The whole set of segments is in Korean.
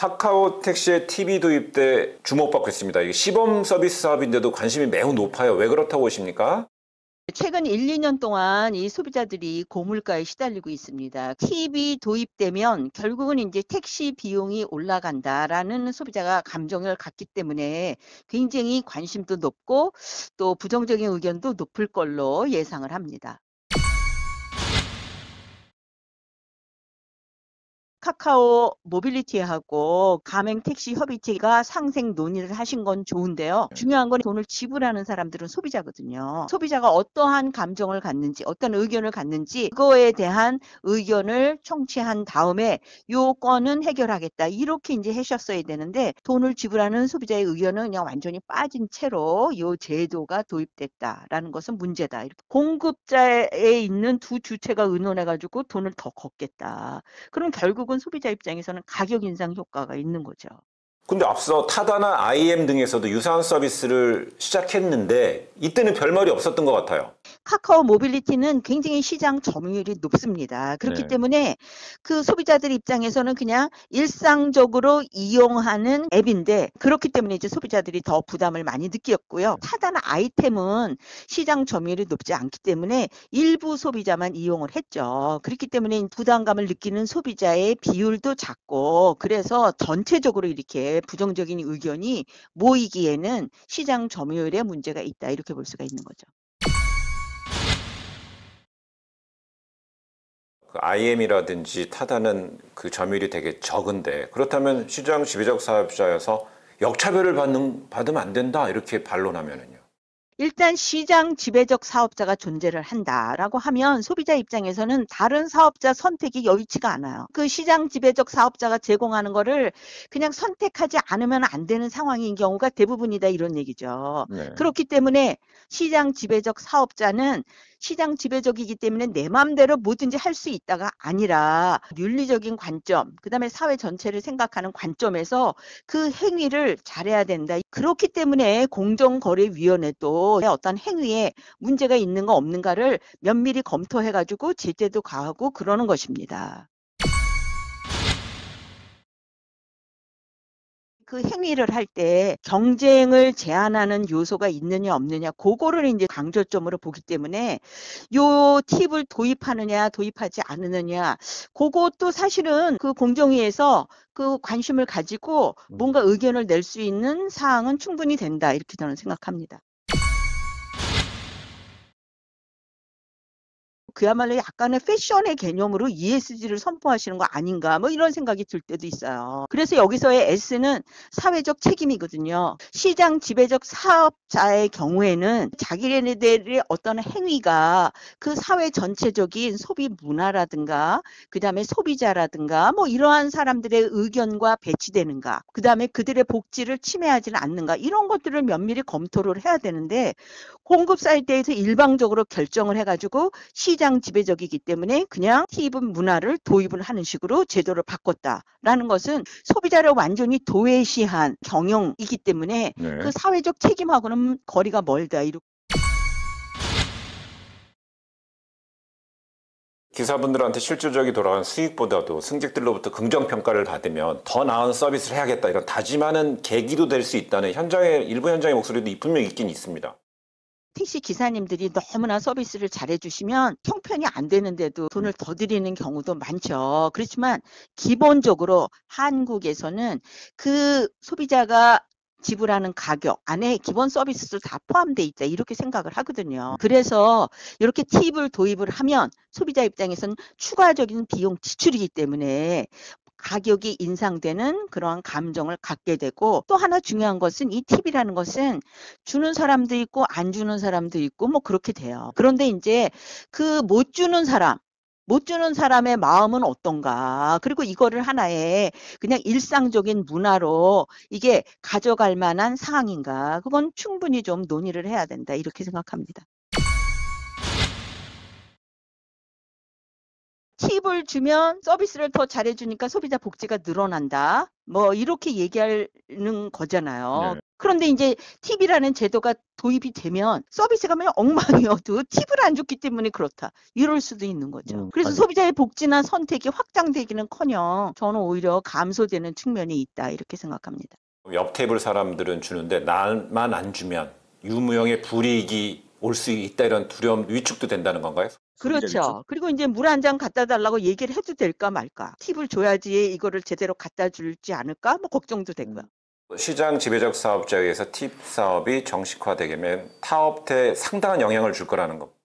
카카오 택시의 TV 도입 때 주목받고 있습니다. 이게 시범 서비스 사업인데도 관심이 매우 높아요. 왜 그렇다고 보십니까? 최근 1, 2년 동안 이 소비자들이 고물가에 시달리고 있습니다. TV 도입되면 결국은 이제 택시 비용이 올라간다라는 소비자가 감정을 갖기 때문에 굉장히 관심도 높고 또 부정적인 의견도 높을 걸로 예상을 합니다. 카카오 모빌리티하고 가맹 택시 협의체가 상생 논의를 하신 건 좋은데요. 네. 중요한 건 돈을 지불하는 사람들은 소비자거든요. 소비자가 어떠한 감정을 갖는지, 어떤 의견을 갖는지 그거에 대한 의견을 청취한 다음에 요 건은 해결하겠다. 이렇게 이제 하셨어야 되는데 돈을 지불하는 소비자의 의견은 그냥 완전히 빠진 채로 요 제도가 도입됐다라는 것은 문제다. 공급자에 있는 두 주체가 의논해 가지고 돈을 더 걷겠다. 그럼 결국은 건 소비자 입장에서는 가격 인상 효과가 있는 거죠. 근데 앞서 타다나 IM 등에서도 유사한 서비스를 시작했는데 이때는 별말이 없었던 것 같아요. 카카오 모빌리티는 굉장히 시장 점유율이 높습니다. 그렇기 네. 때문에 그 소비자들 입장에서는 그냥 일상적으로 이용하는 앱인데 그렇기 때문에 이제 소비자들이 더 부담을 많이 느꼈고요. 네. 타단 아이템은 시장 점유율이 높지 않기 때문에 일부 소비자만 이용을 했죠. 그렇기 때문에 부담감을 느끼는 소비자의 비율도 작고 그래서 전체적으로 이렇게 부정적인 의견이 모이기에는 시장 점유율에 문제가 있다 이렇게 볼 수가 있는 거죠. 그 IM이라든지 타다는 그 점유율이 되게 적은데 그렇다면 시장 지배적 사업자여서 역차별을 받는, 받으면 안 된다 이렇게 반론하면은요. 일단 시장 지배적 사업자가 존재를 한다라고 하면 소비자 입장에서는 다른 사업자 선택이 여의치가 않아요. 그 시장 지배적 사업자가 제공하는 거를 그냥 선택하지 않으면 안 되는 상황인 경우가 대부분이다 이런 얘기죠. 네. 그렇기 때문에 시장 지배적 사업자는 시장 지배적이기 때문에 내 마음대로 뭐든지 할 수 있다가 아니라 윤리적인 관점, 그 다음에 사회 전체를 생각하는 관점에서 그 행위를 잘해야 된다. 그렇기 때문에 공정거래위원회도 어떤 행위에 문제가 있는가 없는가를 면밀히 검토해가지고 제재도 가하고 그러는 것입니다. 그 행위를 할 때 경쟁을 제한하는 요소가 있느냐 없느냐 그거를 이제 강조점으로 보기 때문에 요 팁을 도입하느냐 도입하지 않느냐 그것도 사실은 그 공정위에서 그 관심을 가지고 음. 뭔가 의견을 낼 수 있는 사항은 충분히 된다 이렇게 저는 생각합니다. 그야말로 약간의 패션의 개념으로 ESG를 선포하시는 거 아닌가 뭐 이런 생각이 들 때도 있어요. 그래서 여기서의 S는 사회적 책임이거든요. 시장 지배적 사업자의 경우에는 자기네들의 어떤 행위가 그 사회 전체적인 소비 문화라든가 그다음에 소비자라든가 뭐 이러한 사람들의 의견과 배치되는가 그다음에 그들의 복지를 침해하지는 않는가 이런 것들을 면밀히 검토를 해야 되는데 공급 사이트에서 일방적으로 결정을 해가지고 시장 지배적이기 때문에 그냥 티브 문화를 도입을 하는 식으로 제도를 바꿨다라는 것은 소비자를 완전히 도외시한 경영이기 때문에 네. 그 사회적 책임하고는 거리가 멀다 이렇게. 기사분들한테 실질적이 돌아간 수익보다도 승객들로부터 긍정평가를 받으면 더 나은 서비스를 해야겠다 이런 다짐하는 계기도 될 수 있다는 현장의 일부 현장의 목소리도 분명히 있긴 있습니다. 택시 기사님들이 너무나 서비스를 잘해주시면 형편이 안 되는데도 음. 돈을 더 드리는 경우도 많죠. 그렇지만 기본적으로 한국에서는 그 소비자가 지불하는 가격 안에 기본 서비스도 다 포함돼 있다 이렇게 생각을 하거든요. 그래서 이렇게 팁을 도입을 하면 소비자 입장에서는 추가적인 비용 지출이기 때문에 가격이 인상되는 그러한 감정을 갖게 되고 또 하나 중요한 것은 이 팁이라는 것은 주는 사람도 있고 안 주는 사람도 있고 뭐 그렇게 돼요. 그런데 이제 그 못 주는 사람 못 주는 사람의 마음은 어떤가. 그리고 이거를 하나의 그냥 일상적인 문화로 이게 가져갈 만한 상황인가. 그건 충분히 좀 논의를 해야 된다. 이렇게 생각합니다. 팁을 주면 서비스를 더 잘해주니까 소비자 복지가 늘어난다. 뭐 이렇게 얘기하는 거잖아요. 네. 그런데 이제 팁이라는 제도가 도입이 되면 서비스가 그냥 엉망이어도 팁을 안 줬기 때문에 그렇다. 이럴 수도 있는 거죠. 음, 그래서 아니. 소비자의 복지나 선택이 확장되기는커녕 저는 오히려 감소되는 측면이 있다 이렇게 생각합니다. 옆 테이블 사람들은 주는데 나만 안 주면 유무형의 불이익이 올 수 있다 이런 두려움 위축도 된다는 건가요? 그렇죠. 그리고 이제 물 한 잔 갖다 달라고 얘기를 해도 될까 말까. 팁을 줘야지 이거를 제대로 갖다 줄지 않을까 뭐 걱정도 되고요. 음. 시장 지배적 사업자에 의해서 팁 사업이 정식화되게 되면 타업태에 상당한 영향을 줄 거라는 겁니다.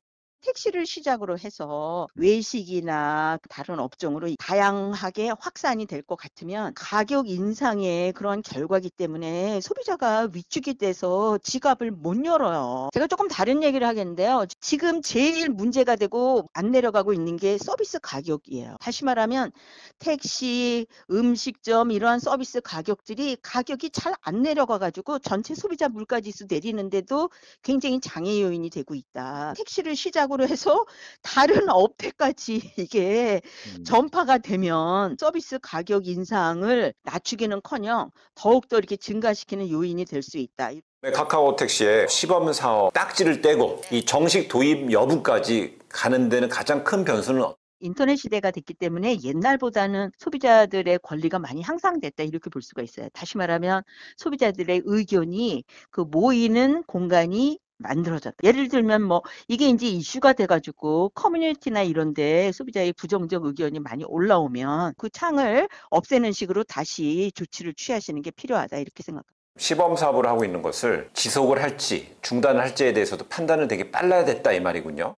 택시를 시작으로 해서 외식이나 그 다른 업종으로 다양하게 확산이 될 것 같으면 가격 인상의 그런 결과기 때문에 소비자가 위축이 돼서 지갑을 못 열어요. 제가 조금 다른 얘기를 하겠는데요. 지금 제일 문제가 되고 안 내려가고 있는 게 서비스 가격이에요. 다시 말하면 택시, 음식점 이러한 서비스 가격들이 가격이 잘 안 내려가가지고 전체 소비자 물가지수 내리는데도 굉장히 장애 요인이 되고 있다. 택시를 시작 시작으로 해서 다른 업태까지 이게 음. 전파가 되면 서비스 가격 인상을 낮추기는커녕 더욱더 이렇게 증가시키는 요인이 될 수 있다. 네, 카카오 택시의 시범 사업 딱지를 떼고 이 정식 도입 여부까지 가는 데는 가장 큰 변수는 인터넷 시대가 됐기 때문에 옛날보다는 소비자들의 권리가 많이 향상됐다 이렇게 볼 수가 있어요. 다시 말하면 소비자들의 의견이 그 모이는 공간이 만들어졌다. 예를 들면 뭐 이게 이제 이슈가 돼가지고 커뮤니티나 이런데 소비자의 부정적 의견이 많이 올라오면 그 창을 없애는 식으로 다시 조치를 취하시는 게 필요하다 이렇게 생각합니다. 시범 사업을 하고 있는 것을 지속을 할지 중단 할지에 대해서도 판단을 되게 빨라야 됐다 이 말이군요.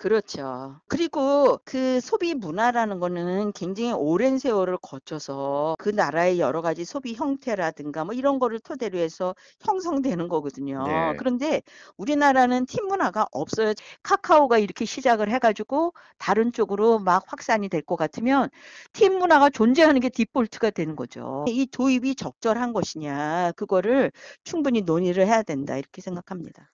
그렇죠. 그리고 그 소비 문화라는 거는 굉장히 오랜 세월을 거쳐서 그 나라의 여러 가지 소비 형태라든가 뭐 이런 거를 토대로 해서 형성되는 거거든요. 네. 그런데 우리나라는 팀 문화가 없어요. 카카오가 이렇게 시작을 해가지고 다른 쪽으로 막 확산이 될 것 같으면 팀 문화가 존재하는 게 디폴트가 되는 거죠. 이 도입이 적절한 것이냐, 그거를 충분히 논의를 해야 된다, 이렇게 생각합니다.